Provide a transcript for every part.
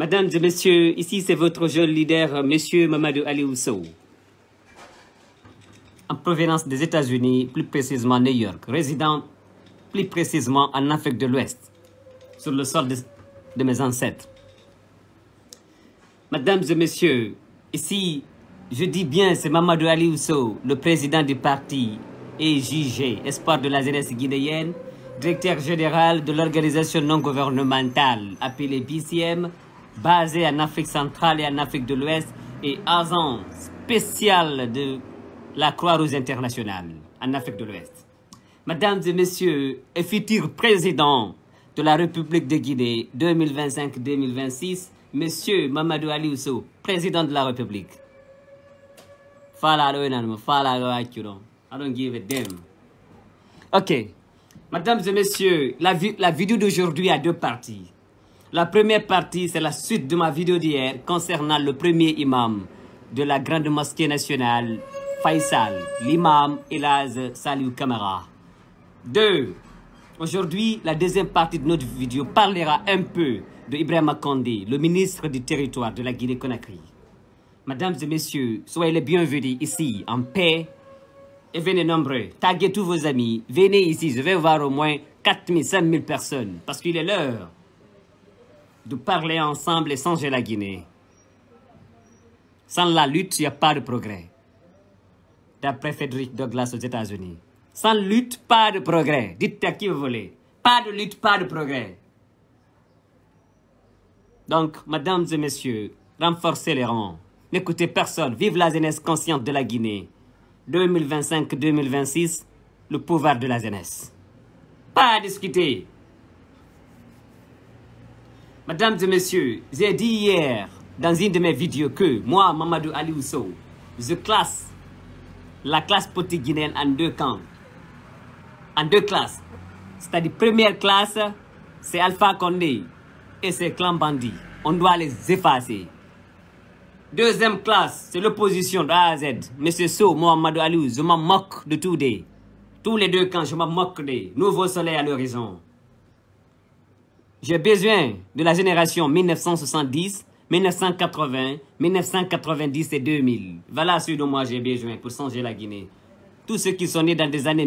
Mesdames et messieurs, ici c'est votre jeune leader, euh, Monsieur Mamadou Ali Ousso, En provenance des États-Unis, plus précisément New York, résident plus précisément en Afrique de l'Ouest, sur le sol de, mes ancêtres. Mesdames et messieurs, ici, je dis bien, c'est Mamadou Ali Ousso, le président du parti EJG, Espoir de la jeunesse guinéenne, directeur général de l'organisation non gouvernementale appelée BCM, basé en Afrique centrale et en Afrique de l'Ouest et agent spécial de la Croix-Rouge internationale en Afrique de l'Ouest. Mesdames et messieurs, et futur président de la République de Guinée 2025-2026, Monsieur Mamadou Ali président de la République. I don't give Ok. Mesdames et messieurs, la, la vidéo d'aujourd'hui a deux parties. La première partie, c'est la suite de ma vidéo d'hier concernant le premier imam de la grande mosquée nationale, Faisal, l'imam Elaz Salou Kamara. Deux, Aujourd'hui, la deuxième partie de notre vidéo parlera un peu de Ibrahim Kondé, le ministre du territoire de la Guinée-Conakry. Mesdames et messieurs, soyez les bienvenus ici, en paix, et venez nombreux. Taguez tous vos amis, venez ici, je vais voir au moins 4 5000 personnes, parce qu'il est l'heure de parler ensemble et changer la Guinée. Sans la lutte, il n'y a pas de progrès. D'après Frederick Douglass aux États-Unis. Sans lutte, pas de progrès. Dites à qui vous voulez. Pas de lutte, pas de progrès. Donc, mesdames et messieurs, renforcez les rangs. N'écoutez personne. Vive la jeunesse consciente de la Guinée. 2025-2026, le pouvoir de la jeunesse. Pas à discuter. Mesdames et messieurs, j'ai dit hier dans une de mes vidéos que moi, Mamadou Ali Ousso, je classe la classe politique en deux camps. En deux classes. C'est-à-dire, première classe, c'est Alpha Condé et c'est Clan Bandit. On doit les effacer. Deuxième classe, c'est l'opposition de A à Z. Monsieur So, Mamadou Aliou, je m'en moque de Tous les deux camps, je m'en moque de Nouveau soleil à l'horizon. J'ai besoin de la génération 1970, 1980, 1990 et 2000. Voilà ce dont moi j'ai besoin pour changer la Guinée. Tous ceux qui sont nés dans des années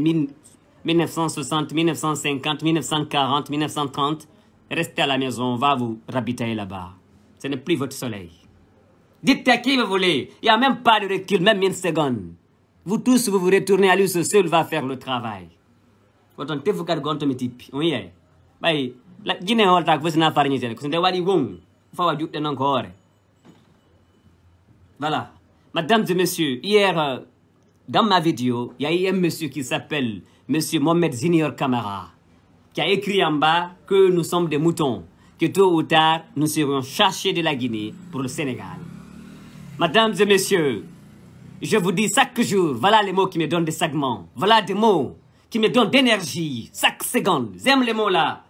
1960, 1950, 1940, 1930, restez à la maison, on va vous rabitailler là-bas. Ce n'est plus votre soleil. Dites à qui vous voulez. Il n'y a même pas de recul, même une seconde. Vous tous, vous vous retournez à lui, ce seul va faire le travail. Quand on te vous garde, on oui On y est. La Guinée fawa voilà mesdames et messieurs hier euh, dans ma vidéo il y a eu un monsieur qui s'appelle monsieur Mohamed Zinior Kamara qui a écrit en bas que nous sommes des moutons que tôt ou tard nous serons chassés de la Guinée pour le Sénégal mesdames et messieurs je vous dis chaque jour voilà les mots qui me donnent des segments voilà des mots qui me donnent d'énergie chaque seconde j'aime les mots là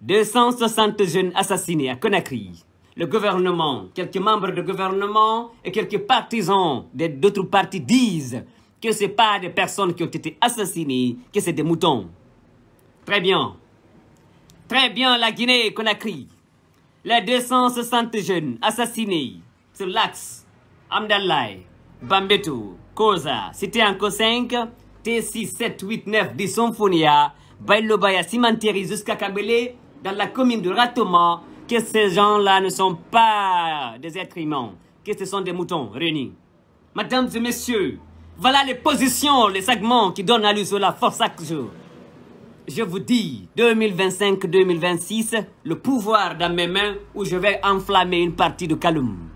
260 jeunes assassinés à Conakry. Le gouvernement, quelques membres du gouvernement et quelques partisans d'autres partis disent que ce n'est pas des personnes qui ont été assassinées, que c'est des moutons. Très bien. Très bien, la Guinée-Conakry. Les 260 jeunes assassinés sur l'axe Amdalai, Bambeto, Koza, Cité Anko 5, T6, 7, 8, 9, Bailobaya, Cimentieri, jusqu'à Kabele dans la commune de Ratoma que ces gens-là ne sont pas des êtres humains, que ce sont des moutons réunis. Mesdames et messieurs, voilà les positions, les segments qui donnent à l'usure la force chaque jour. Je vous dis, 2025-2026, le pouvoir dans mes mains où je vais enflammer une partie de Kaloum.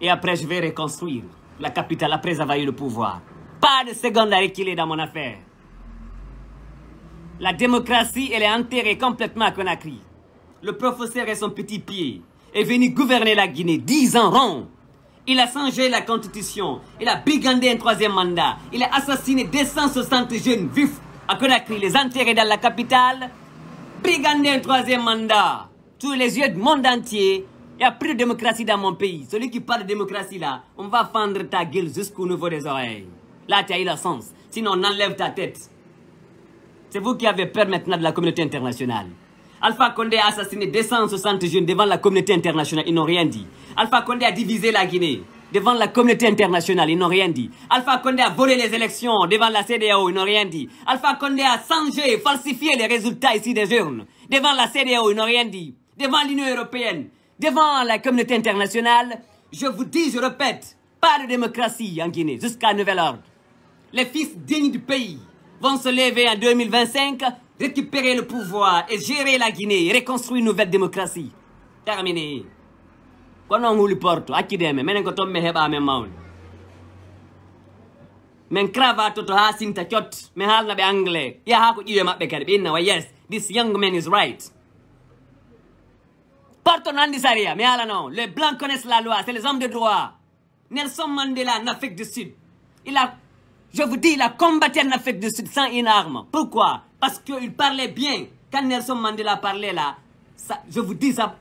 Et après, je vais reconstruire la capitale après avoir eu le pouvoir. Pas de seconde à reculer dans mon affaire. La démocratie, elle est enterrée complètement à Conakry. Le professeur et son petit pied est venu gouverner la Guinée dix ans rond. Il a changé la constitution. Il a brigandé un troisième mandat. Il a assassiné 260 jeunes vifs à Conakry, les enterrés dans la capitale. Brigandé un troisième mandat. Tous les yeux du monde entier. Il n'y a plus de démocratie dans mon pays. Celui qui parle de démocratie là, on va fendre ta gueule jusqu'au niveau des oreilles. Là, tu as eu le sens. Sinon, on enlève ta tête. C'est vous qui avez peur maintenant de la communauté internationale. Alpha Condé a assassiné 260 jeunes devant la communauté internationale, ils n'ont rien dit. Alpha Condé a divisé la Guinée devant la communauté internationale, ils n'ont rien dit. Alpha Condé a volé les élections devant la CDAO, ils n'ont rien dit. Alpha Condé a changé, falsifié les résultats ici des urnes devant la CDAO, ils n'ont rien dit. Devant l'Union européenne, devant la communauté internationale, je vous dis, je répète, pas de démocratie en Guinée jusqu'à nouvel ordre. Les fils dignes du pays vont se lever en 2025, récupérer le pouvoir et gérer la Guinée, reconstruire une nouvelle démocratie. Terminé. Quand on cravate to anglais yes this young man is right porto les blancs connaissent la loi c'est les hommes de droit nelson mandela en afrique du sud il a je vous dis, il a combattu en Afrique du Sud sans une arme. Pourquoi Parce qu'il parlait bien. Quand Nelson Mandela parlait là, je vous dis, ça,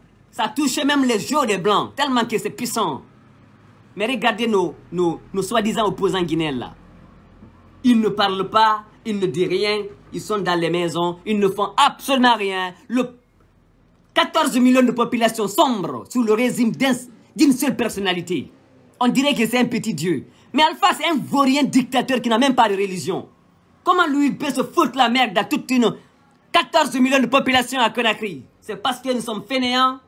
touchait même les yeux des Blancs, tellement que c'est puissant. Mais regardez nos, nos, soi-disant opposants guinéens là. Ils ne parlent pas, ils ne disent rien, ils sont dans les maisons, ils ne font absolument rien. Le 14 millions de populations sombres sous le régime d'une seule personnalité. On dirait que c'est un petit dieu. Mais Alpha, c'est un vaurien dictateur qui n'a même pas de religion. Comment lui peut se foutre la merde à toute une 14 millions de population à Conakry C'est parce que nous sommes fainéants,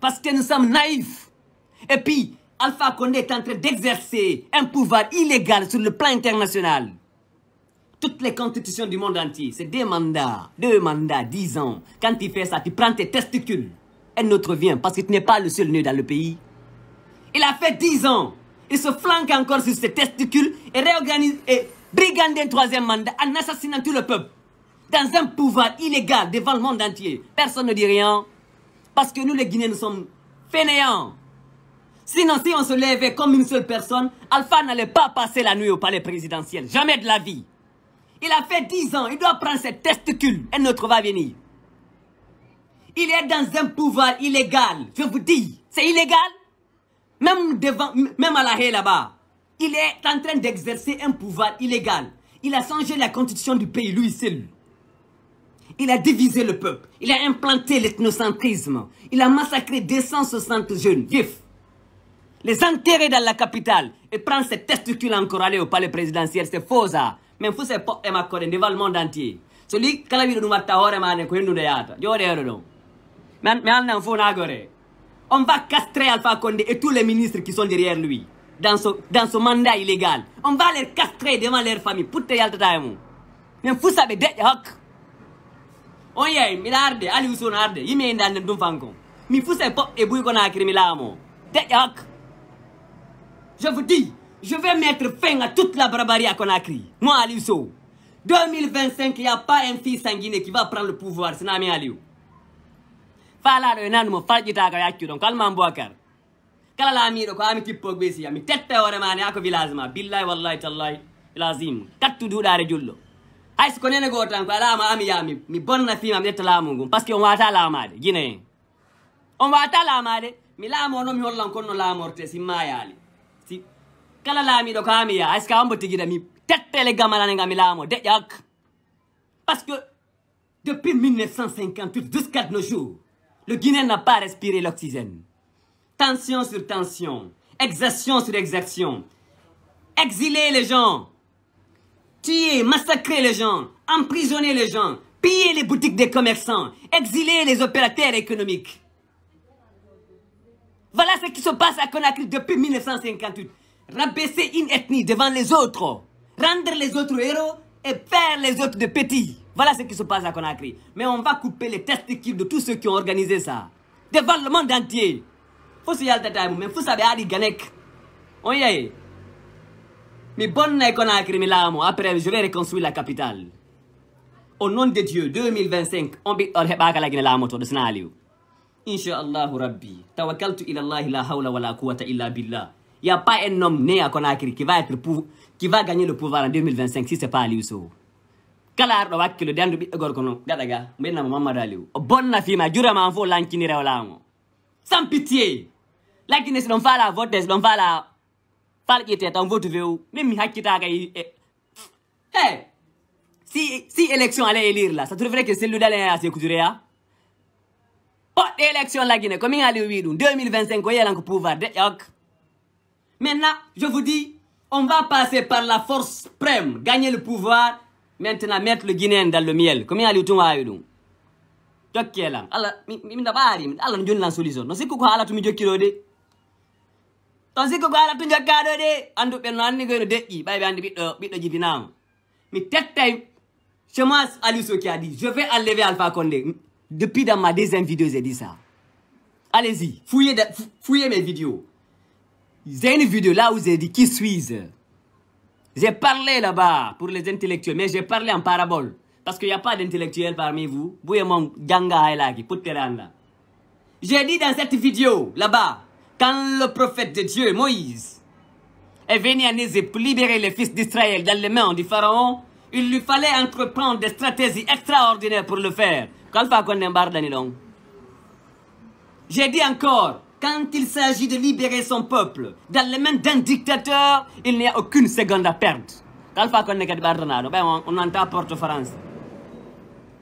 parce que nous sommes naïfs. Et puis, Alpha Condé est en train d'exercer un pouvoir illégal sur le plan international. Toutes les constitutions du monde entier, c'est des mandats, deux mandats, dix ans. Quand tu fais ça, tu prends tes testicules. Un autre vient parce que tu n'es pas le seul nœud dans le pays. Il a fait dix ans il se flanque encore sur ses testicules et réorganise et brigande un troisième mandat en assassinant tout le peuple. Dans un pouvoir illégal devant le monde entier. Personne ne dit rien. Parce que nous, les Guinéens, nous sommes fainéants. Sinon, si on se levait comme une seule personne, Alpha n'allait pas passer la nuit au palais présidentiel. Jamais de la vie. Il a fait dix ans. Il doit prendre ses testicules et notre va venir. Il est dans un pouvoir illégal. Je vous dis, c'est illégal. Même, devant, même à là-bas, il est en train d'exercer un pouvoir illégal. Il a changé la constitution du pays, lui seul. Il a divisé le peuple. Il a implanté l'ethnocentrisme. Il a massacré 260 jeunes vifs. Les enterrer dans la capitale et prendre ses testicules encore aller au palais présidentiel, c'est faux ça. Mais faut se porter ma devant le monde entier. Celui qui a vu de il a vu le nom Il on va castrer Alpha Condé et tous les ministres qui sont derrière lui dans ce, dans ce mandat illégal. On va les castrer devant leur famille. Pour te yaltatayamou. Mais vous savez, dès hak. On y est, il arde, allez narde, arde, il m'est dans le dum Mais vous savez, pop et bouille qu'on a créé là Dès hak. Je vous dis, je vais mettre fin à toute la barbarie qu'on a créée. Moi, Aliou 2025, il n'y a pas un fils sanguiné qui va prendre le pouvoir. C'est Nami Aliou. falaɗo e nanndu mo farƴitaka yaccuɗon e kalman boacar kala laamiɗo ko ami tippo ɓeysi ami tetta e hooremani ha ko village ma billahi wallahi tallahi lasim kattu duɗare julɗo haysi ko nene goo tan ko alaama ami yami mi bonna fima mi ƴetta laamu ngum par ce que on wata laamade jina hen on wata laamade mi laamo noon mi hollan konno laamorte simmayaali si kala laamiɗo ko ami ya haysi ka ombo tiguida mi tetta le gamalane ga mi laamo deƴak par ce que depuis 1958 jusqu'à nos jours Le Guinée n'a pas respiré l'oxygène. Tension sur tension, exaction sur exaction. Exiler les gens, tuer, massacrer les gens, emprisonner les gens, piller les boutiques des commerçants, exiler les opérateurs économiques. Voilà ce qui se passe à Conakry depuis 1958. Rabaisser une ethnie devant les autres, rendre les autres héros et faire les autres de petits. Voilà ce qui se passe à Conakry. Mais on va couper les testicules de tous ceux qui ont organisé ça. Devant le monde entier. Faut se y attaquer, mais faut savoir aller ganek. On y est. Mais bonne Conakry, mais là, après, je vais reconstruire la capitale. Au nom de Dieu, 2025, on va faire la de Inch'Allah, Rabbi. illa billah. Il n'y a pas un homme né à Conakry qui va, être pour, qui va gagner le pouvoir en 2025 si ce n'est pas Aliou kala arɗo wakkilo de anndu ɓiɗɗo gorko noon gaɗa ga mbinnamo mamadou aliou o bonna fima jurama an fof lancini sans pitié lankine so ɗon faala votes ɗon faala falƴirte en votu few min mi hakkitaka e he si si élection allait élire là ça trouverait que c'est à ala ala l'élection, la élection lagine comme il wi ɗum 2025 o yelanko pouvoir de hokka maintenant je vous dis on va passer par la force suprême gagner le pouvoir maintenant mettre le guinéen dans le miel komi ali tumawi ɗum tokkelam allah min daɓaari allah no jonilan solution no c'est ko de on c'est ko Je ne de pas. no anndi koyno biddo mi tettay chemas aliso qui a dit je vais enlever alpha condé depuis dans ma deuxième vidéo j'ai dit ça allez-y fouillez, fouillez mes vidéos j'ai une vidéo là où j'ai dit qui suis-je j'ai parlé là-bas pour les intellectuels, mais j'ai parlé en parabole. Parce qu'il n'y a pas d'intellectuels parmi vous. J'ai dit dans cette vidéo, là-bas, quand le prophète de Dieu, Moïse, est venu à Égypte pour libérer les fils d'Israël dans les mains du Pharaon, il lui fallait entreprendre des stratégies extraordinaires pour le faire. J'ai dit encore, quand il s'agit de libérer son peuple dans les mains d'un dictateur, il n'y a aucune seconde à perdre. Kalfa konne kadi ɓardanaaɗo ɓay ben, on nanta porte france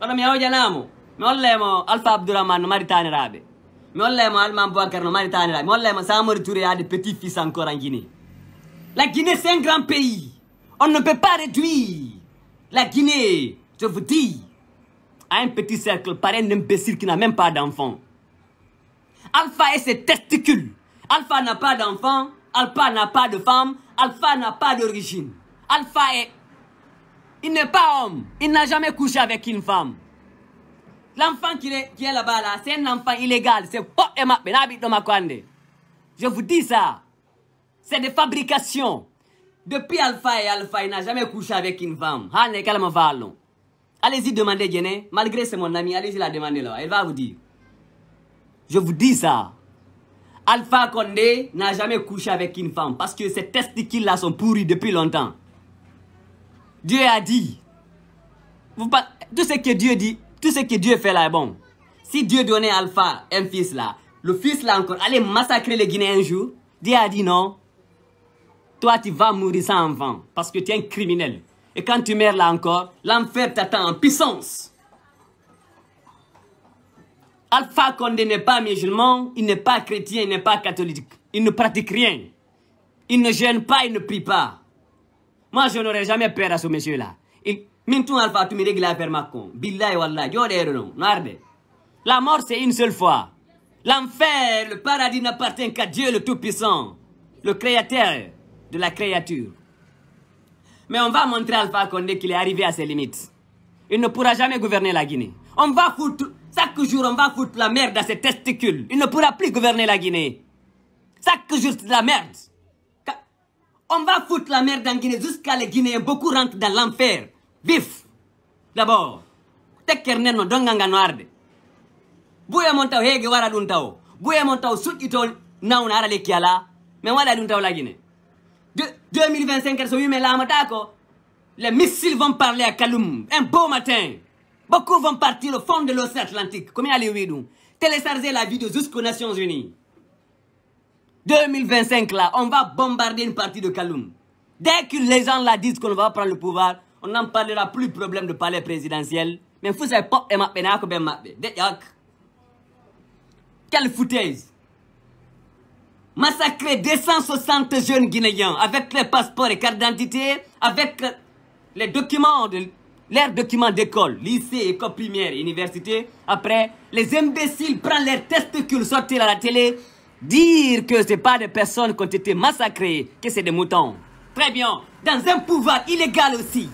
kono mi hewjanamo mi hollemo alpha abdourahmane no mari taniraɓe mi hollemo alman boacar no mari taniraɓe mi hollemo samori touré yaade petit fils encore en guinée la guinée c'est un grand pays on ne peut pas réduire la guinée je vous dis à un petit cercle par un imbécile qui n'a même pas d'enfant Alpha est ses testicules. Alpha n'a pas d'enfant. Alpha n'a pas de femme. Alpha n'a pas d'origine. Alpha est... Il n'est pas homme. Il n'a jamais couché avec une femme. L'enfant qui est, qui est là-bas, là, c'est un enfant illégal. C'est Je vous dis ça. C'est des fabrications. Depuis Alpha et Alpha, il n'a jamais couché avec une femme. Ah, allez-y demander Djené. Malgré c'est mon ami, allez-y la demander là. Elle va vous dire. Je vous dis ça. Alpha Condé n'a jamais couché avec une femme parce que ses testicules-là sont pourris depuis longtemps. Dieu a dit. tout ce que Dieu dit, tout ce que Dieu fait là est bon. Si Dieu donnait Alpha un fils là, le fils là encore allait massacrer les Guinéens un jour, Dieu a dit non. Toi, tu vas mourir sans enfant parce que tu es un criminel. Et quand tu meurs là encore, l'enfer t'attend en puissance. Alpha Condé n'est pas musulman, il n'est pas chrétien, il n'est pas catholique. Il ne pratique rien. Il ne gêne pas, il ne prie pas. Moi, je n'aurais jamais peur à ce monsieur-là. Mintou Alpha, tu me La mort, c'est une seule fois. L'enfer, le paradis n'appartient qu'à Dieu le Tout-Puissant, le Créateur de la créature. Mais on va montrer à Alpha Condé qu'il est arrivé à ses limites. Il ne pourra jamais gouverner la Guinée. On va foutre chaque jour, on va foutre la merde dans ses testicules. Il ne pourra plus gouverner la Guinée. Chaque jour, c'est la merde. On va foutre la merde en Guinée jusqu'à les Guinéens. Beaucoup rentrent dans l'enfer. Vif. D'abord. Mais donganga no arde buya mon taw heege wara 2025 les missiles vont parler à Kaloum. un beau matin Beaucoup vont partir au fond de l'océan Atlantique. Combien allez-vous nous Téléchargez la vidéo jusqu'aux Nations Unies. 2025 là, on va bombarder une partie de Kaloum. Dès que les gens la disent qu'on va prendre le pouvoir, on n'en parlera plus problème de palais présidentiel. Mais vous savez pas, quelle foutaise Massacrer 260 jeunes Guinéens avec les passeports et cartes d'identité, avec les documents de, leurs documents d'école, lycée, école primaire, université. Après, les imbéciles prennent leurs testicules, sortent à la télé, dire que ce n'est pas des personnes qui ont été massacrées, que c'est des moutons. Très bien, dans un pouvoir illégal aussi.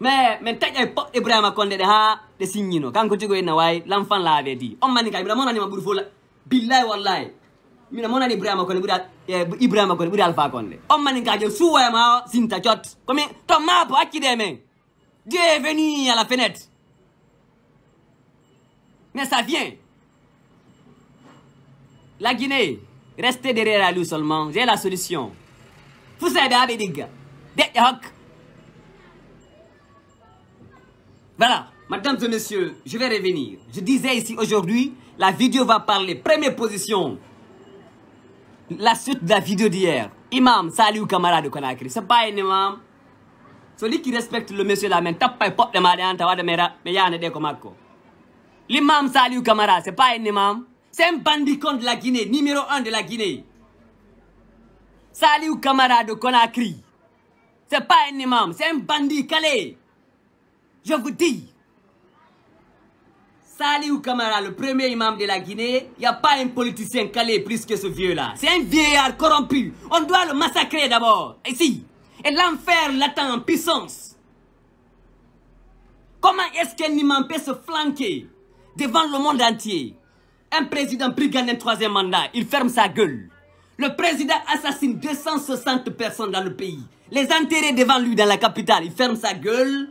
Mais, mais peut-être Ibrahim Konde de ha de signino. Quand tu dis que l'enfant l'avait dit. On m'a dit qu'Ibrahim on a dit que Billahi wallahi mino monani ibrahima kone ɓuuri eh, ibrahima kone ɓuuri alpha konde on maninkajo suwayama sinta cot komi to mapo accide men dieu est venu à la fenêtre mais ça vient la guinée restez derrière la lui seulement j'ai la solution fuseɓe haɓe ɗigga deƴƴe eh, hokka voilà Mesdames et messieurs, je vais revenir. Je disais ici aujourd'hui, la vidéo va parler. Première position, la suite de la vidéo d'hier. Imam salut camarade de Conakry, c'est pas un imam. Celui qui respecte le monsieur là, mais tape pas pop de Marianta, hein, wa de Mera, mais y'a un de Komako. L'imam c'est pas un imam. C'est un bandit contre la Guinée, numéro un de la Guinée. Salut camarade de Conakry, c'est pas un imam, c'est un bandit calé. Je vous dis. Saliou Kamara, le premier imam de la Guinée, il n'y a pas un politicien calé plus que ce vieux-là. C'est un vieillard corrompu. On doit le massacrer d'abord, ici. Et l'enfer l'attend en puissance. Comment est-ce qu'un imam peut se flanquer devant le monde entier Un président brigand un troisième mandat, il ferme sa gueule. Le président assassine 260 personnes dans le pays. Les enterrer devant lui dans la capitale, il ferme sa gueule.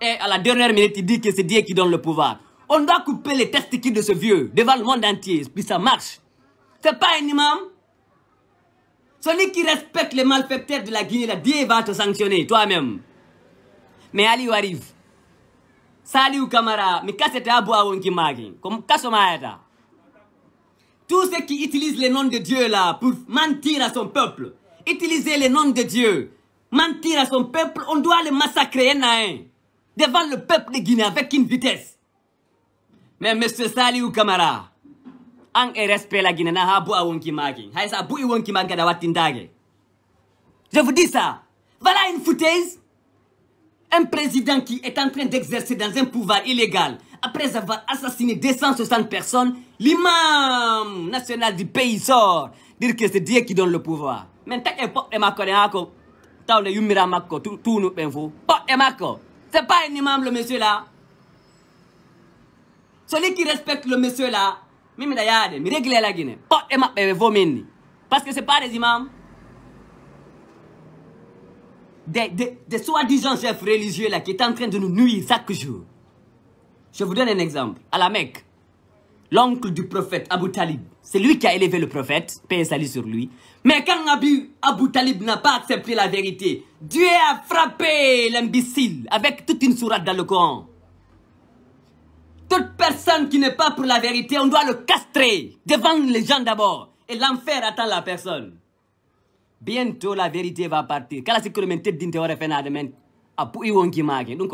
Et à la dernière minute, il dit que c'est Dieu qui donne le pouvoir. On doit couper les testicules de ce vieux devant le monde entier, puis ça marche. C'est pas un imam. Celui qui respecte les malfaiteurs de la Guinée, Dieu va te sanctionner, toi-même. Mais Ali arrive. Salut, Kamara, mais qu'est-ce que tu as Comme Tous ceux qui utilisent le nom de Dieu là pour mentir à son peuple, utiliser les noms de Dieu, mentir à son peuple, on doit le massacrer un devant le peuple de Guinée avec une vitesse mais monsieur sali camara an e respect Guinée, na pas de wonkimaki hay sa bu'i je vous dis ça voilà une foutaise un président qui est en train d'exercer dans un pouvoir illégal après avoir assassiné 260 personnes, l'imam national du pays sort dire que c'est Dieu qui donne le pouvoir. Mais tant que t'as le yumira tout nous ben e C'est pas un imam le monsieur là celui qui respecte le monsieur là mimi d'ailleurs, la guinée oh, parce que c'est pas des imams des, soi-disant chefs religieux là qui est en train de nous nuire chaque jour. Je vous donne un exemple. À la Mecque, l'oncle du prophète Abu Talib, c'est lui qui a élevé le prophète, paix et salut sur lui. Mais quand Abu, Abu Talib n'a pas accepté la vérité, Dieu a frappé l'imbécile avec toute une sourate dans le Coran. Toute personne qui n'est pas pour la vérité, on doit le castrer devant les gens d'abord. Et l'enfer attend la personne. Bientôt, la vérité va partir. la la sécurité d'une théorie fait de à Donc,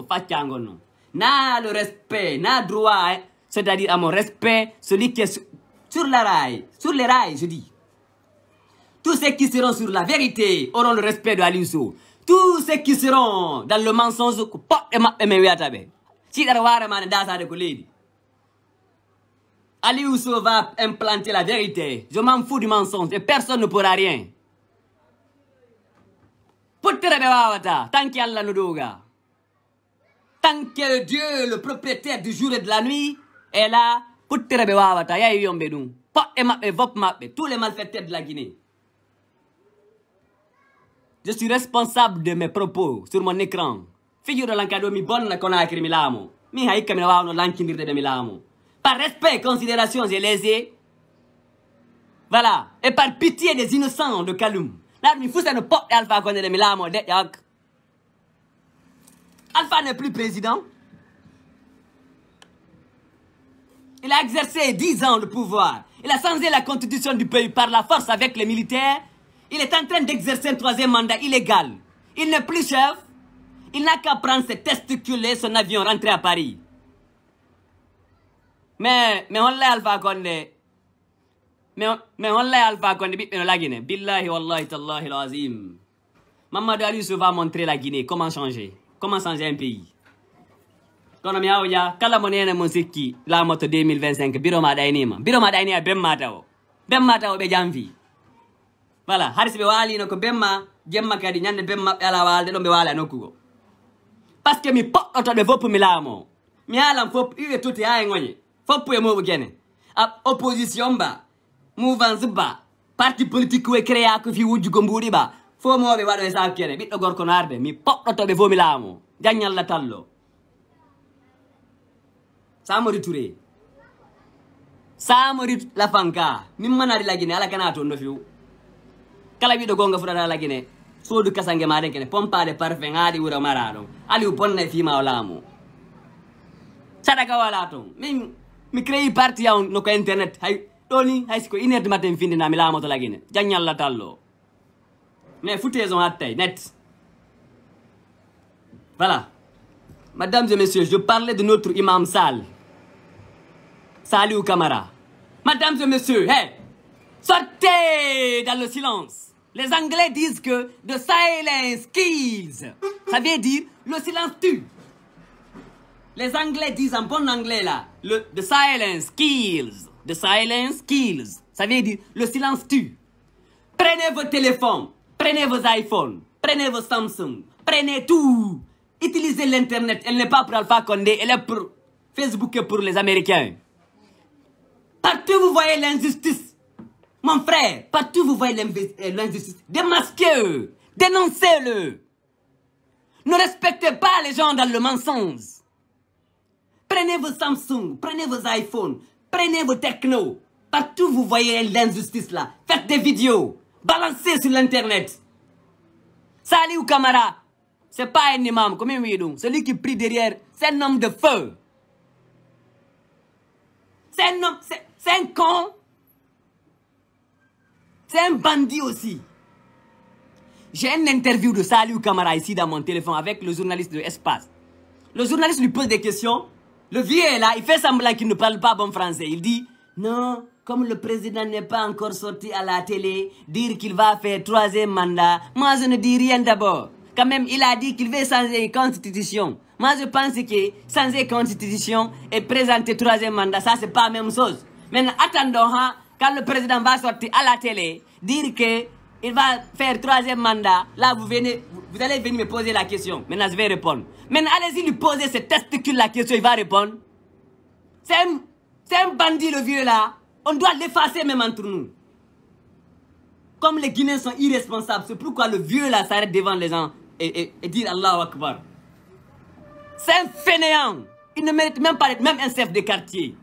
non. Na le respect, na droit, c'est-à-dire à mon respect, celui qui est sur la rail, sur les rails, je dis. Tous ceux qui seront sur la vérité auront le respect de Aliusso. Tous ceux qui seront dans le mensonge, pas et tiɗat waare ma ne dasade ko leydi Aliousso va implanter la vérité. Je m'en fous du mensonge et personne ne pourra rien. Puttere bewawata, tant qu'Allah nous douga. Tant que Dieu, le propriétaire du jour et de la nuit, est là, puttere bewawata, ya yombe nous. Pas et mappe, vop mappe, tous les malfaiteurs de la Guinée. Je suis responsable de mes propos sur mon écran par respect considération j'ai e lésé voilà et par pitié des innocents de Calum. alpha de alpha n'est plus président il a exercé dix ans de pouvoir il a changé la constitution du pays par la force avec les militaires il est en train d'exercer un troisième mandat illégal il n'est plus chef il n'a qu'à prendre ses testicules et son avion, rentrer à Paris. Mais, mais on l'a Alpha Condé. Mais, mais on l'a Alpha Condé. Mais on l'a Guinée. Billahi wallahi tallahi l'azim. Mamadou se va montrer la Guinée comment changer. Comment changer un pays. kono mi yawja kala mo nene mon sikki moto 2025 biro ma ɗaynima biro ma ɗayni a bemma taw bemma taw ɓe janfi voilà Haris Bewali, ɓe waalino ko bemma jemma kadi ñande bemma ɓe ala waalde ɗon ɓe waali a nokkugo paske mi poɗɗo to ɓe foppu mi laamoo mi haalan fop iwe tuti haa e ŋoñe foppu e muɓe gene opposition ba mouvance ba parti politique we créa ko fi wujjugo mbuuɗi ba fo moɓe waɗo e saaku kene ɓiɗɗo gorko no arde mi poɗɗotoɓe fo mi laamo jañalla tallo samori touré samori lafanka min manari lagine ala kana toon no few kala ɓiɗɗo gonga fuɗata lagine sodu kasange maɗen kene pompade parfum ali wura mara ɗon aliw bonna fima o laamu sadaka wala toon min mi créi parti on noko internet hay tony hay siko Internet heure du matin findina mi laamoto lagine jañalla tallo mais foutaise son net voilà Mesdames et messieurs, je parlais de notre imam Sal. Salut, camarades. Mesdames et messieurs, eh sortez dans le silence. Les Anglais disent que the silence kills. Ça veut dire le silence tue. Les Anglais disent en bon anglais là, le, the silence kills. The silence kills. Ça veut dire le silence tue. Prenez vos téléphones, prenez vos iPhones, prenez vos Samsung, prenez tout. Utilisez l'Internet. Elle n'est pas pour Alpha Condé, elle est pour Facebook et pour les Américains. Partout vous voyez l'injustice. Mon frère, partout vous voyez euh, l'injustice, démasquez-le, dénoncez-le. Ne respectez pas les gens dans le mensonge. Prenez vos Samsung, prenez vos iPhones, prenez vos techno. Partout vous voyez l'injustice là. Faites des vidéos, balancez sur l'internet. Salut Kamara, c'est pas un imam, il donc Celui qui prie derrière, c'est un homme de feu. C'est un homme, c'est un con un bandit aussi. J'ai une interview de salut Kamara ici dans mon téléphone avec le journaliste de Espace. Le journaliste lui pose des questions. Le vieil est là, il fait semblant qu'il ne parle pas bon français. Il dit Non, comme le président n'est pas encore sorti à la télé, dire qu'il va faire troisième mandat, moi je ne dis rien d'abord. Quand même, il a dit qu'il veut changer une constitution. Moi je pense que changer constitution et présenter troisième mandat, ça c'est pas la même chose. Maintenant, attendons hein, quand le président va sortir à la télé dire que il va faire troisième mandat, là, vous, venez, vous allez venir me poser la question. Maintenant, je vais répondre. Maintenant, allez-y lui poser ce testicule la question, il va répondre. C'est un, bandit, le vieux, là. On doit l'effacer même entre nous. Comme les Guinéens sont irresponsables, c'est pourquoi le vieux, là, s'arrête devant les gens et, et, Allah dit Akbar. C'est un fainéant. Il ne mérite même pas d'être même un chef de quartier.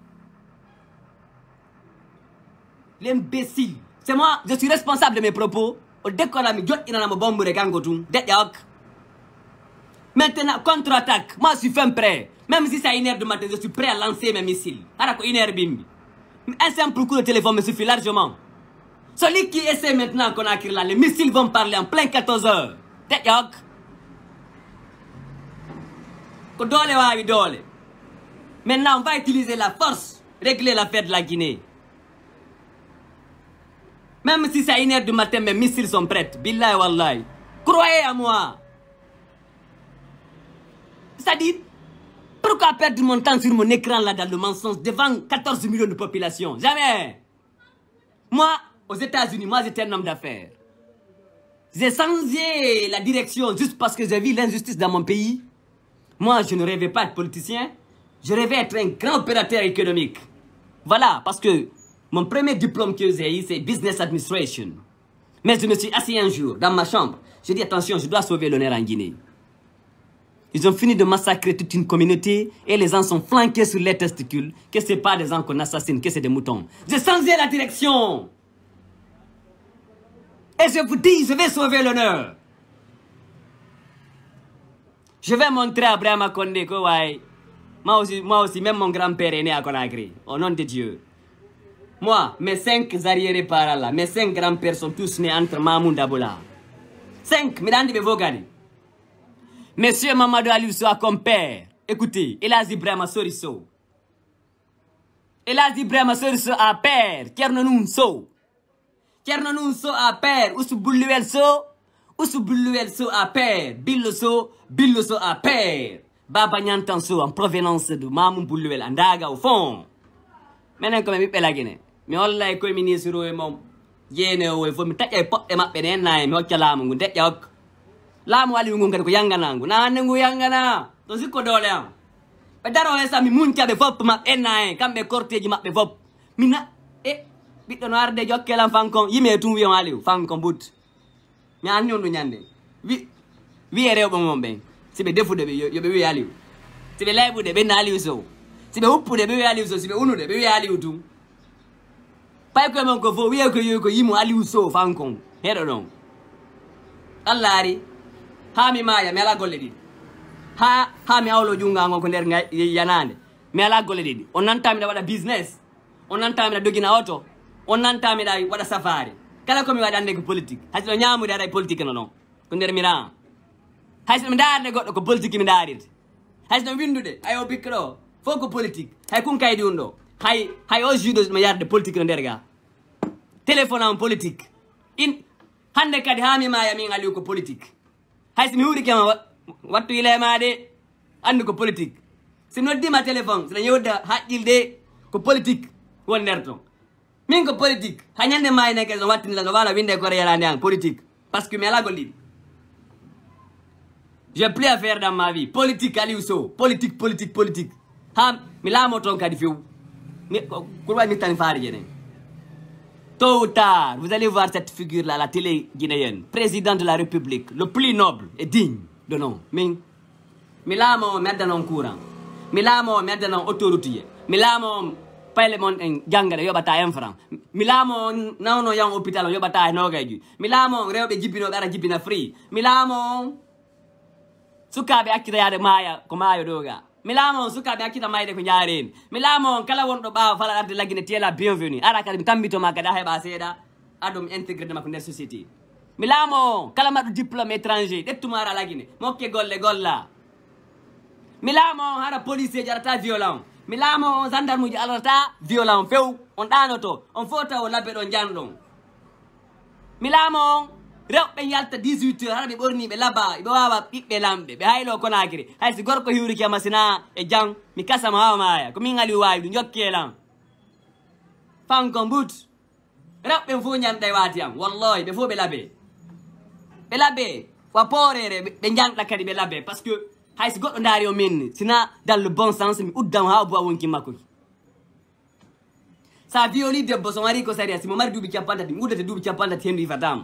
L'imbécile c'est moi je suis responsable de mes propos maintenant contre attaque moi je suis fin prêt même si c'est à une heure du matin je suis prêt à lancer mes missiles une heure bimbi un simple coup de téléphone me suffit largement celui qui essaie maintenant qu'on a là les missiles vont parler en plein 14 heures deƴƴa maintenant on va utiliser la force régler l'affaire de la guinée même si c'est à 1h du matin, mes missiles sont prêts. Billahi wallahi. Croyez à moi. C'est-à-dire, pourquoi perdre mon temps sur mon écran là dans le mensonge devant 14 millions de population Jamais Moi, aux États-Unis, moi j'étais un homme d'affaires. J'ai changé la direction juste parce que j'ai vu l'injustice dans mon pays. Moi, je ne rêvais pas de politicien. Je rêvais d'être un grand opérateur économique. Voilà, parce que mon premier diplôme que j'ai eu, c'est Business Administration. Mais je me suis assis un jour dans ma chambre. J'ai dit, attention, je dois sauver l'honneur en Guinée. Ils ont fini de massacrer toute une communauté et les gens sont flanqués sur les testicules. Que ce n'est pas des gens qu'on assassine, que sont des moutons. J'ai changé la direction. Et je vous dis, je vais sauver l'honneur. Je vais montrer à Brahma Kondé que, moi aussi, moi aussi, même mon grand-père est né à Conakry, au nom de Dieu. Moi, mes cinq arriérés par là, mes cinq grands-pères sont tous nés entre Mahmoud d'abola. Cinq, mesdames et vogani. Monsieur Mamadou soit comme père. Écoutez, hélas, Ibrahima Soriso. Hélas, Ibrahima Soriso à père. Kernonunso. Kernonunso à père. que so à père. Billoso. Billoso à père. Baba so en provenance de Mamoun Boulouel Andaga au fond. Maintenant, comme il la Guinée. mi hollay koye ministre o e mom jeenowo e fof mi taƴa e poɗɗe maɓɓe ne nayi e, mi hocca laamu ngu deƴƴa hokka laamu waliu ngun kadi ko yanganangu na hande ngu yangana to sikko doole am ɓe daro e sa mi muncaɓe fop maɓɓe nayi e, kamɓe corteji maɓɓe fop mina e ɓiɗɗo no arde jokkelam fankon yime tum wiyam aliu fankon but mi anni on ɗu ñande wi wiye rewɓe mom ɓen siɓe defuɗe ɓe yoɓe wiya aliu siɓe layɓuɗe ɓenna aliu sow siɓe huppuɗe ɓe wiya aliu sow siɓe unuɗe ɓe wiya aliu tum paykoye men ko fof kwa ko yewi ko yimo aliou sow fankon heɗo noon allaari ha mi maaya mi alaa golle ɗiɗi ha ha mi awlo ƴungago ko nder yanande mi ala golle ɗiɗi on nantamiɗa waɗa business on nantamiɗa auto oto on da wada safari kala komi wada ne ko politique haysiɗo ñamude aɗa e politique no noon ko nder miraa haysiɗo mi ne goɗɗo ko politique mi daarirde haysiɗo windude ayo bikka ɗo fof ko politique hay kun kaydi hay hay o judoma yarde politique no nder ga téléphone am politique in hande kadi hamimaya min aliw ko politique hay somi hurikema wattu ilemade andi ko politique somi noddima téléphone sine yewdde haqqilde ko politique won nder ton min ko politique ha ñande mayinake so wattinila no wala winde kore yalande an politique par ce que mi ala gollid je plus affaire dans ma vie politique aliw sow politique politique politique ha mi laamo ton kadi few Euh, Tôt ou tard, vous allez voir cette figure-là, la télé guinéenne, président de la République, le plus noble et digne de nom. Mais, mais là, mon maintenant courant. Mais là, mon maintenant autoroutier. Mais là, mon parlement en euh, gangare yobata en franc. Mais là, mon non, non, un hôpital, yobata en ogaju. Mais là, mon réobé jipino, bara jipina free. Mais là, mon. Soukabe akira yade maya, komayo doga. mi laama on sukaɓe hakkita mayde ko jaren mi laama on kala wonɗo ɓawa fala arde laggine tiela bienvenu ara kadi mi tambitoma kadi a heeɓa seeɗa aɗum intégré de makko nder société mi laama on kala maɗo diplôme étranger ɗettuma ara laggine mokke golle golla mi laama on hara policier ji arata violent mi laama on gendarme uji alata violent few on ɗanoto on fota o labbe ɗon jan ɗon mi laama on rewɓe yalta 18 heure haɗa ɓe ɓorniɓe laba ɓe wawa ɓiɓɓe lamɓe ɓe haylo konagiri haysi gorko hiwriki ama sina e, e jan mi kasama hawa maya ko min ali wawi ɗu jokkielam fanko but rewɓen fo ñanɗa e wati am wallahi ɓe fo ɓe laabe ɓe laabe wa porere ɓe janɗa kadi ɓe laabe par ce que haysi goɗɗo daari o minni sina dallu bon sens mi uddam ha bowa wonki makkoki sa violi debbo so ari ko sari a simo mari duuɓi capantati mi uddate duuɓi capantati henndu yifatama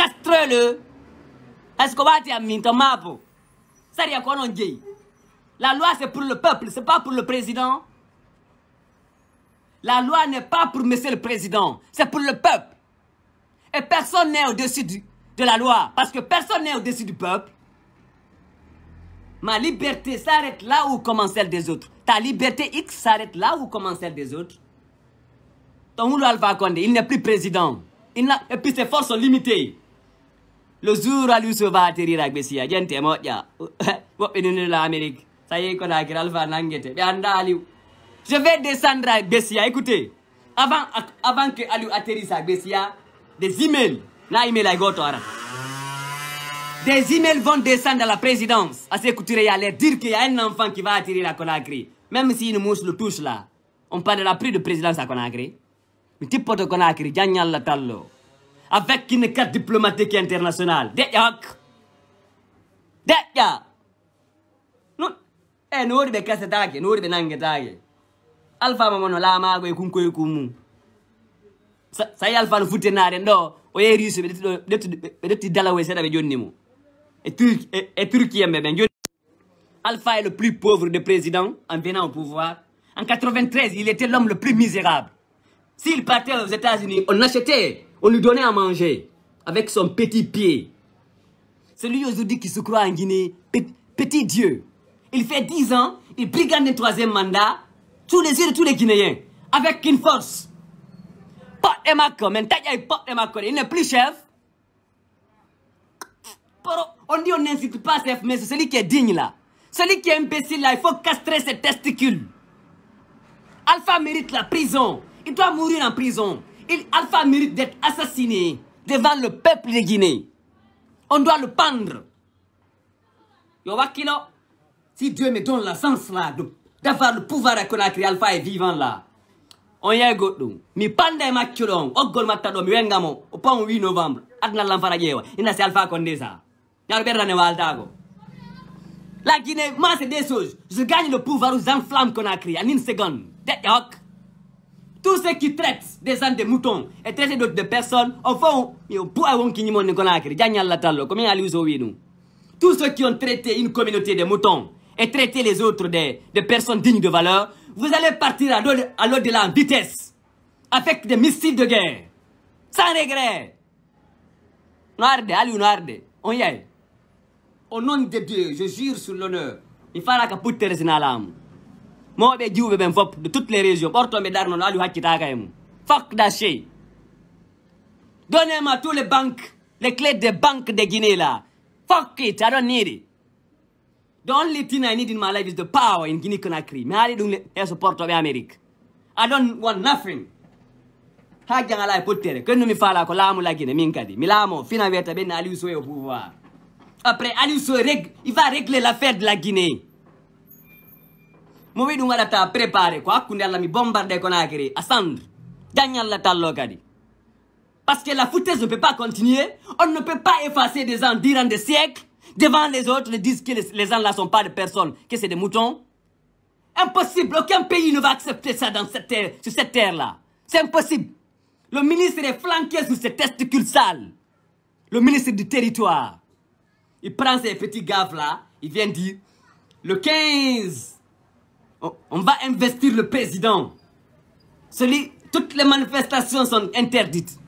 castrez-le. Est-ce va Ça rien qu'on dit. La loi c'est pour le peuple, n'est pas pour le président. La loi n'est pas pour monsieur le président, c'est pour le peuple. Et personne n'est au-dessus de la loi parce que personne n'est au-dessus du peuple. Ma liberté s'arrête là où commence celle des autres. Ta liberté X s'arrête là où commence celle des autres. Ton Alpha il n'est plus président. et puis ses forces sont limitées. Le va Le jour où gente va atterrir Amérique. Ça y est qu'on a Je vais descendre à Bessia. Écoutez, avant, avant que Aliou atterrisse à Bessia, des emails. Na email Des emails vont descendre à la présidence. À s'écouter, à leur dire qu'il y a un enfant qui va atterrir à Conakry. Même si une mouche le touche là. On parle de la prise de présidence à Conakry. Mais tu peux te Conakry, à Tallo avec une carte diplomatique internationale. Dejak. Dejak. Non. Eh, nuri be kase tage, nuri be nange tage. Alfa mamono la mago e kunko e kumu. Sai alfa no fute nare ndo, o ye risu be detti be detti dalawe seda be jonni mo. Et Turquie et Turquie be ben Alpha est le plus pauvre des présidents en venant au pouvoir. En 93, il était l'homme le plus misérable. S'il partait aux États-Unis, on l'achetait. On lui donnait à manger avec son petit pied. Celui aujourd'hui qui se croit en Guinée, petit Dieu. Il fait 10 ans, il brigade le troisième mandat tous les yeux de tous les Guinéens, avec une force. il n'est plus chef. On dit on n'incite pas chef, mais c'est celui qui est digne là. Celui qui est imbécile là, il faut castrer ses testicules. Alpha mérite la prison. Il doit mourir en prison. Il, Alpha mérite d'être assassiné devant le peuple de Guinée. On doit le pendre. Yo si Dieu me donne la sens, là d'avoir le pouvoir à Conakry, Alpha est vivant là. On y est godo. Mi panda et makulon, ogol matado mi wengamo, au pan 8 novembre. Adna l'enfant yewa. Ina c'est Alpha Condesa. le berra ne waltago. La Guinée, moi c'est des choses. Je gagne le pouvoir aux enflammes Conakry en une seconde. Tous ceux qui traitent des ânes de moutons et traitent d'autres de personnes, au fond, tous ceux qui ont traité une communauté de moutons et traité les autres de, personnes dignes de valeur, vous allez partir à l'au-delà en vitesse, avec des missiles de guerre, sans regret. Noirde, allez, noirde, on y est. Au nom de Dieu, je jure sur l'honneur, il faudra que dans l'âme mawɓe diwɓe ben fop de toutes les régions ɓortoɓe darno no aliou hakkitaka e mum fak da shit. donnez-moi tous les banques les clés des banques de guinée là fuck it i don't need it the only thing i need in my life is the power in guinea conakry Mais mi haali ɗum heeso portoɓe amérique i don't want nothing ha jangala e pottere kenno mi fala ko la lagine min kadi mi laamo fina weta ben aliou soye au pouvoir après aliou soye il va régler l'affaire de la guinée préparé ko qu'on allah mi bombardé a à cendre Gagnal kadi parce que la foutaise ne peut pas continuer on ne peut pas effacer des gens durant des siècles devant les autres ils disent que les gens là sont pas de personnes que c'est des moutons impossible aucun pays ne va accepter ça dans cette sur cette terre là c'est impossible le ministre est flanqué sous ses testicules sales le ministre du territoire il prend ses petits gaffes là il vient dire le 15 Oh, on, va investir le président. Celui, toutes les manifestations sont interdites.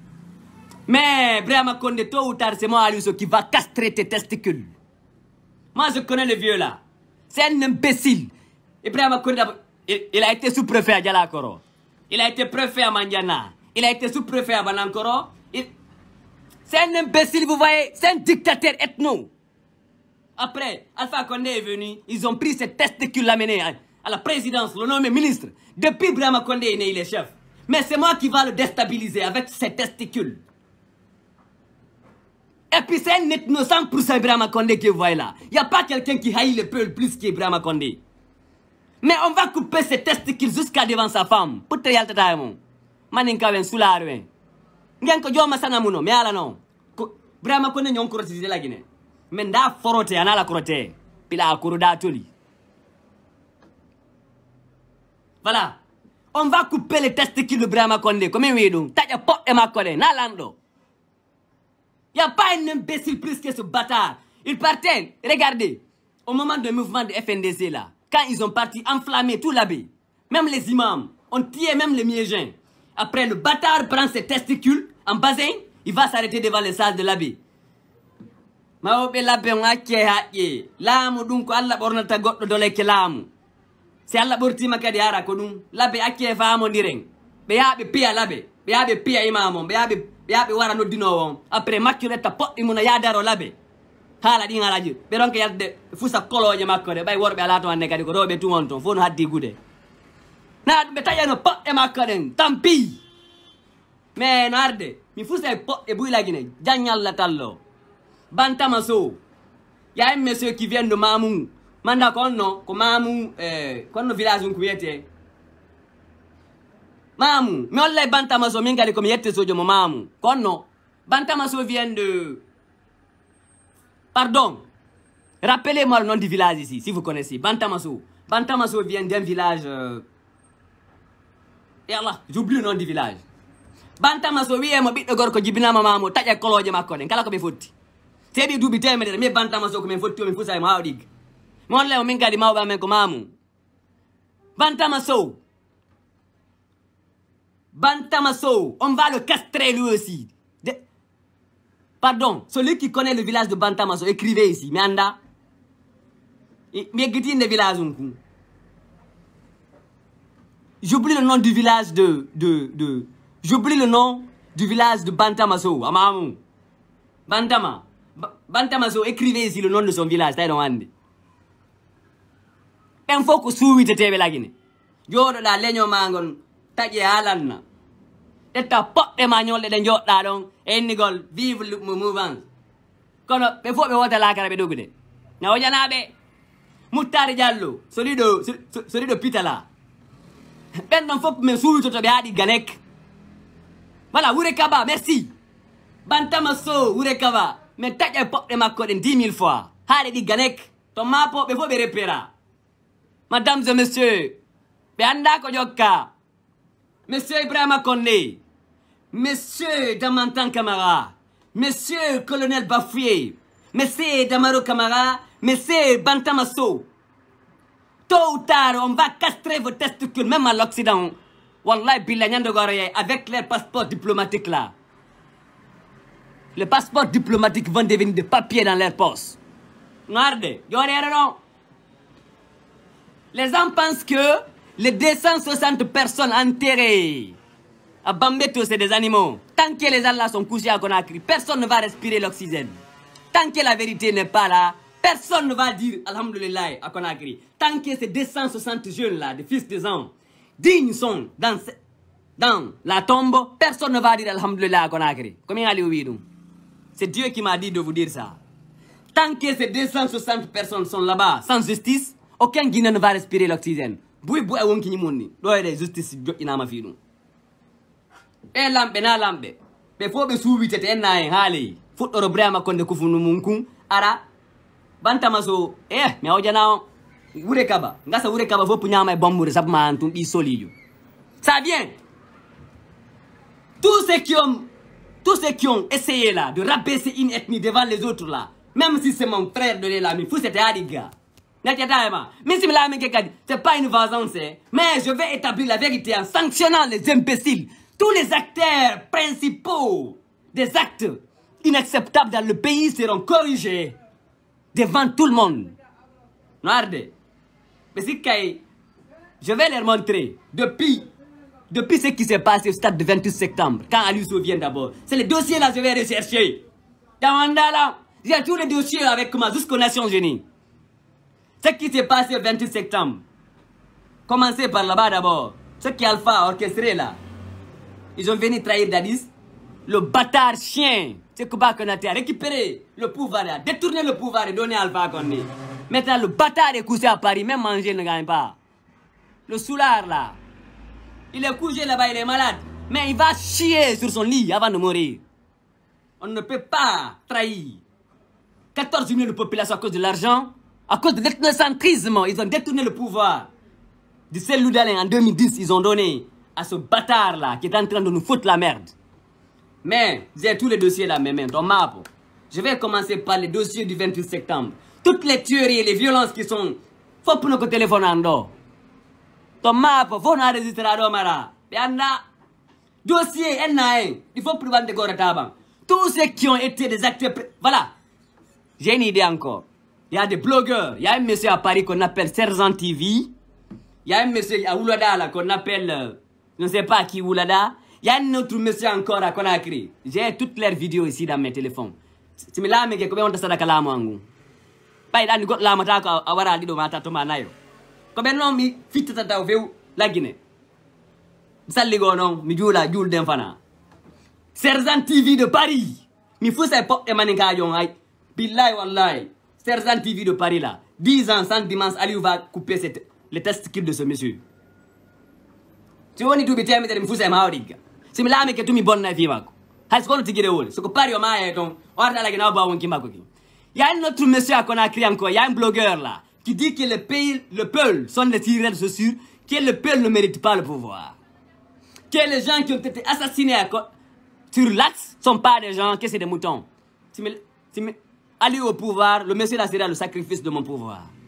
Mais Brahma Kondé, tôt ou tard, c'est moi qui va castrer tes testicules. Moi, je connais le vieux là. C'est un imbécile. Ibrahim il, il, a été sous-préfet à Dialakoro. Il a été préfet à Mandiana. Il a été sous-préfet à Banankoro. C'est un imbécile, vous voyez. C'est un dictateur ethno. Après, Alpha Condé est venu. Ils ont pris ses testicules l'amener. Hein à la présidence, le nommé ministre. Depuis Brahma il est né, il est chef. Mais c'est moi qui va le déstabiliser avec ses testicules. Et puis c'est un innocent pour ça Brahma Kondé que vous voyez là. Il n'y a pas quelqu'un qui haït le peuple plus que Brahma Kondé. Mais on va couper ses testicules jusqu'à devant sa femme. Pour te yalta taïmon. Maninka wen soularwen. Ngen ko joma sana mais me ala non. Brahma Condé nyon kurotise la Guinée. Je suis forote, anala korote. Pila akuru da tuli. voilà on va couper les testicules de Brahma Condé n'y a pas un imbécile plus que ce bâtard il partait regardez au moment du mouvement de FNDC là quand ils ont parti enflammer tout l'abbé même les imams on tient même les miégins après le bâtard prend ses testicules en basin il va s'arrêter devant les salles de l'abbé labbe si allah ɓurtima kadi ara ko ɗum labbe acci e famodiren ɓe yaha ɓe piya labe ɓe yaha ɓe piya imam on ɓe yaha ɓe wara noddinowo on après maccureta poɗɗi mum a yadaro labe haala ɗin alaji ɓe ɗonke yalde fusa koloje makko de ɓay worɓe ala to anne kadi ko rewɓe tumon toon fof no haddi gude na ɗum ɓe taƴano poɗɗe makko ɗen tan piy mais no arde mi fusa e poɗɗe buylaguine jañallatallo bantama sow yaymi monsieur qui vien de mamou manda kono ko mamu eh, kono village un ko wiyete mamu mi hollay bantama so min kadi komi yettesojo mo mamu konno bantama so vient de pardon rappelez-moi le nom du village ici si vous connaissez bantamaso bantamaso vient d'un village euh... et Allah j'oublie le nom du village bantamaso wiyemo bidde gorko jibinama mamo taƴa koloje makko ɗen kala ko ɓe fotti seeɗi duuɓi temedere min bantamaso komin fotti omin fusa e ma hawɗiga mon leo min kadi Mao amen Bantamaso. mamu on va le castrer lui aussi de... pardon celui qui connaît le village de Bantamaso, écrivez ici mi anda mi village um j'oublie le nom du village de de de j'oublie le nom du village de Bantamaso, sow amamu bantama Bantamaso, écrivez ici le nom de son village tawi ɗon ɗen fof ko suwiteteɓe lagine joɗoɗa leño magon taƴe halanna ƴetta poɗɗe ma ñolɗe ɗe joɗɗa ɗon e innigol vivre mouvance kono ɓe fof ɓe wota lakara ɓe dogude nawoñanaɓe muttari diallo soɗiɗo soɗiɗo pitala ɓen ɗon fof min suwitotoɓe haaɗi ganek voilà wure kaba merci bantama so wure kaba min taƴa poɗɗe makko ɗe 10 000 fois haaɗe ɗi ganek to mapoɓe fof ɓe repera Mesdames et messieurs, M. Koyoka, Monsieur Ibrahima Kone, Monsieur Damantan Kamara, Monsieur Colonel Bafouye, Monsieur Damaro Kamara, Monsieur Bantamasso. Tôt ou tard, on va castrer vos testicules, même à l'Occident. Wallah, avec les passeports diplomatiques là. Les passeports diplomatiques vont devenir des papiers dans leurs poches. Regardez, les gens pensent que les 260 personnes enterrées à Bambeto, c'est des animaux. Tant que les gens là sont couchés à Conakry, personne ne va respirer l'oxygène. Tant que la vérité n'est pas là, personne ne va dire Alhamdulillah à Conakry. Tant que ces 260 jeunes là, des fils des hommes, dignes sont dans, la tombe, personne ne va dire Alhamdulillah à Conakry. Combien allez-vous C'est Dieu qui m'a dit de vous dire ça. Tant que ces 260 personnes sont là-bas sans justice, aucun Guinéen ne va respirer l'oxygène Bui bui a wonkini monni ɗo ede justice joƴƴinama ma ɗum Eh lambe na lamɓe ɓe fof ɓe suwitete en na en haaleyi fuɗɗoro birama konde kufunu ara Banta maso. eh mi hawjana wure kaba gasa wure kaba fof ñama e bambude sabu ma an tum ɓi solijo ça bien tous ceux qui ont tous ceux qui ont essayé là de rabaisser une ethnie devant les autres là même si c'est mon frère de l'éla mi fou c'était adiga c'est pas une vengeance, hein. mais je vais établir la vérité en sanctionnant les imbéciles, tous les acteurs principaux des actes inacceptables dans le pays seront corrigés devant tout le monde. je vais leur montrer depuis, depuis ce qui s'est passé au stade du 28 septembre, quand Ali vient d'abord, c'est les dossiers là que je vais rechercher. Dans y j'ai tous les dossiers avec moi jusqu'aux Nations Unies. Ce qui s'est passé le 28 septembre, commencez par là-bas d'abord. Ce qui Alpha a orchestré là, ils ont venu trahir Dadis. Le bâtard chien, c'est Kuba Konaté a récupéré le pouvoir, a détourné le pouvoir et donner à Alpha Maintenant, le bâtard est couché à Paris, même manger ne gagne pas. Le soulard là, il est couché là-bas, il est malade. Mais il va chier sur son lit avant de mourir. On ne peut pas trahir 14 millions de population à cause de l'argent à cause de l'ethnocentrisme, ils ont détourné le pouvoir. Du seul Loudalin, en 2010, ils ont donné à ce bâtard-là qui est en train de nous foutre la merde. Mais, vous avez tous les dossiers là, mes mains, Je vais commencer par les dossiers du 28 septembre. Toutes les tueries et les violences qui sont... Faut pour le téléphone en dos. Dans Il faut Mara. résister à a Dossier, il faut priver de Tous ceux qui ont été des acteurs... Voilà. J'ai une idée encore. Il y a des blogueurs. Il y a un monsieur à Paris qu'on appelle Serzan TV. Il y a un monsieur à Oulada qu'on appelle, euh, je ne sais pas qui Oulada. Il y a un autre monsieur encore à Conakry. J'ai toutes leurs vidéos ici dans mes téléphones. me là mais combien on t'a vous angu. Pai dani got on a awara lido mata to manayo. Combien non mi fitta tata o feu la Guinée. Salli non mi jula jul d'enfana. fana. Serzan TV de Paris. Mi faut pop e maninka yon ay. Billahi wallahi. Ferzan TV de Paris là, 10 ans sans dimanche, Aliou va couper cette, les testicules de ce monsieur. Tu bonne tupitemere mfusa maoriga simlamike tumibonna vimako hasikono tigire wole soko pari omaye ton ortalake na bawo nkimako ki ya notre monsieur akona crié encore il y a un blogueur là qui dit que le pays le peuple sont les tireurs de chaussures, que le peuple ne mérite pas le pouvoir que les gens qui ont été assassinés à sur l'axe sont pas des gens que c'est des moutons Tu me, aller au pouvoir, le Messie là sera le sacrifice de mon pouvoir.